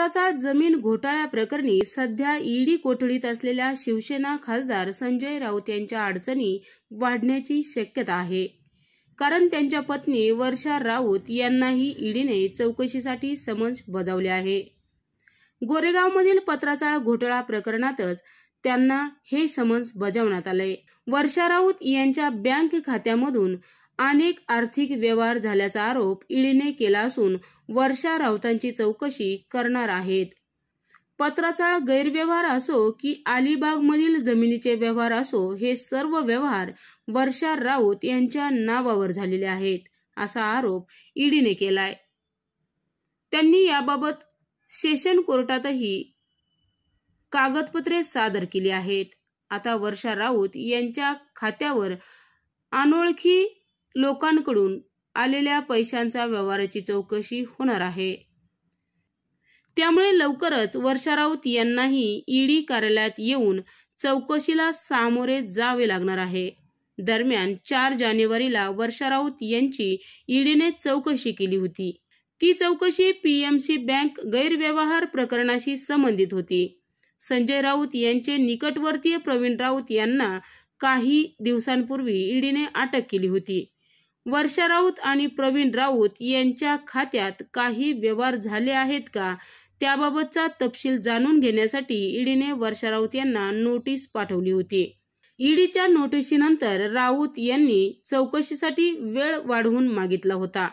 पत्राचा जमीन प्रकरणी सध्या ईडी कोठडीत असलेल्या शिवसेना खासदार संजय राऊत यांच्या अडचणी वाढण्याची शक्यता आहे कारण त्यांच्या पत्नी वर्षा राऊत यांनाही ईडीने चौकशीसाठी समन्स बजावले आहे गोरेगावमधील पत्राचाळ घोटाळा प्रकरणातच त्यांना हे समन्स बजावण्यात आले वर्षा राऊत यांच्या बँक खात्यामधून अनेक आर्थिक व्यवहार झाल्याचा आरोप ईडीने केला असून वर्षा राऊतांची चौकशी करणार आहेत पत्राचा गैरव्यवहार असो की अलिबागमधील जमिनीचे व्यवहार असो हे सर्व व्यवहार वर्षा राऊत यांच्या नावावर झालेले आहेत असा आरोप ईडीने केलाय त्यांनी याबाबत सेशन कोर्टातही कागदपत्रे सादर केली आहेत आता वर्षा राऊत यांच्या खात्यावर अनोळखी लोकांकडून आलेल्या पैशांचा व्यवहाराची चौकशी होणार आहे त्यामुळे लवकरच वर्षा राऊत यांनाही ईडी कार्यालयात येऊन चौकशीला सामोरे जावे लागणार आहे दरम्यान चार जानेवारीला वर्षा राऊत यांची ईडीने चौकशी केली होती ती चौकशी पीएमसी बँक गैरव्यवहार प्रकरणाशी संबंधित होती संजय राऊत यांचे निकटवर्तीय प्रवीण राऊत यांना काही दिवसांपूर्वी ईडीने अटक केली होती वर्षा राऊत आणि प्रवीण राऊत यांच्या खात्यात काही व्यवहार झाले आहेत का त्याबाबतचा तपशील जाणून घेण्यासाठी ईडीने वर्षा राऊत यांना नोटीस पाठवली होती ईडीच्या नोटीशीनंतर राऊत यांनी चौकशीसाठी वेळ वाढवून मागितला होता